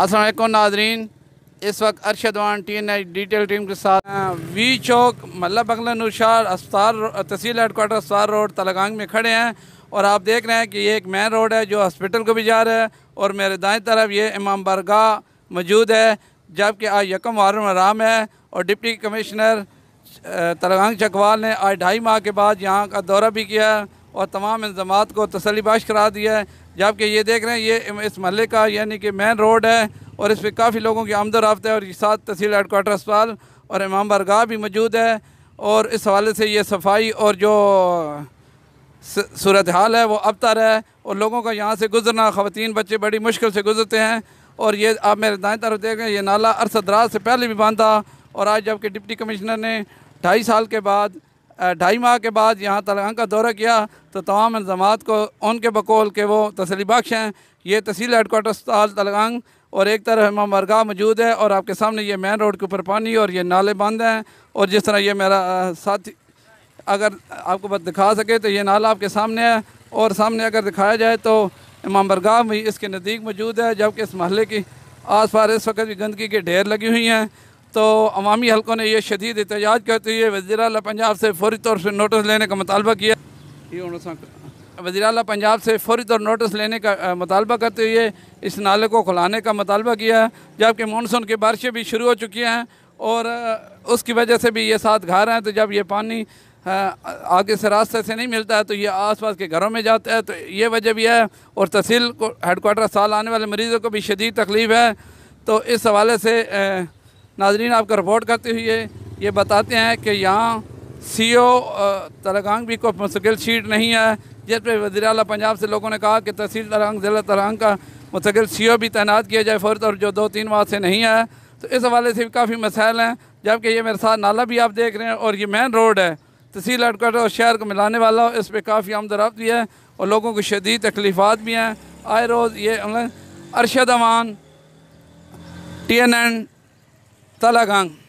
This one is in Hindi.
असल नाजरीन इस वक्त Arshad Awan T N I detail team के साथ वी अं, चौक मल्ला बंगला नुशार अस्पताल तहसील हेड क्वार्टर अस्पताल रोड तलागंग में खड़े हैं और आप देख रहे हैं कि ये एक मेन रोड है जो हॉस्पिटल को भी जा रहा है और मेरे दाएं तरफ ये इमाम बरगा मौजूद है जबकि आज यकम वारम आराम है और डिप्टी कमिश्नर अं, तलगंग चकवाल ने आज ढाई माह के बाद यहाँ का दौरा भी किया है और तमाम इंजाम को बाश करा दिया है जबकि ये देख रहे हैं ये इस महल का यानी कि मेन रोड है और इस पर काफ़ी लोगों की आमदो रफ्त है और ये साथ तहसील हेड कोार्टर अस्पताल और इमाम बरगाह भी मौजूद है और इस हवाले से ये सफाई और जो सूरत हाल है वो अबतर है और लोगों का यहाँ से गुजरना खातन बच्चे बड़ी मुश्किल से गुजरते हैं और ये आप मेरे दाएँ तरफ देख रहे हैं ये नाला अरसदराज से पहले भी बांधा था और आज जबकि डिप्टी कमिश्नर ने ढाई साल के बाद ढाई माह के बाद यहाँ तलंग का दौरा किया तो तमाम इंजाम को उनके बकोल के वो तसली बख्श हैं ये तहसील हेडकोटर अस्पताल साल और एक तरफ इमाम बरगाह मौजूद है और आपके सामने ये मेन रोड के ऊपर पानी और ये नाले बंद हैं और जिस तरह ये मेरा साथी अगर आपको बस दिखा सके तो ये नाला आपके सामने है और सामने अगर दिखाया जाए तो इमाम बरगाह भी इसके नज़दीक मौजूद है जबकि इस महल की आस पास इस वक्त भी गंदगी के ढेर लगी हुई हैं तो अवामी हलकों ने यह शदीद एहतजाज करते हुए वजी अल पंजाब से फौरी तौर से नोटिस लेने का मुतालबा किया वजी अल पंजाब से फौरी तौर नोटिस लेने का मुतालबा करते हुए इस नाले को खुलाने का मुतालबा किया जबकि मानसून की बारिशें भी शुरू हो चुकी हैं और उसकी वजह से भी ये साथ घा रहे हैं तो जब ये पानी आगे से रास्ते से नहीं मिलता है तो ये आसपास के घरों में जाता है तो ये वजह भी है और तहसील को हेडकोार्टर साल आने वाले मरीज़ों को भी शदीद तकलीफ़ है तो इस हवाले से नाजरीन आपका रिपोर्ट करते हुए ये बताते हैं कि यहाँ सी ओ e तरगांग भी कोई मुस्तकिल सीट नहीं है जिस पर वजी अल पंजाब से लोगों ने कहा कि तहसील तरंग ज़िला तरंग का मुस्तकिल सी ओ e भी तैनात किया जाए फौरी और जो दो तीन माह से नहीं है तो इस हवाले से भी काफ़ी मसाइल हैं जबकि ये मेरे साथ नाला भी आप देख रहे हैं और ये मेन रोड है तहसील हेडकोार्टर और शहर को मिलाने वाला इस पर काफ़ी आमदराब भी है और लोगों को शदीद तकलीफ़ात भी हैं आए रोज़ ये Arshad Aman T N N talagang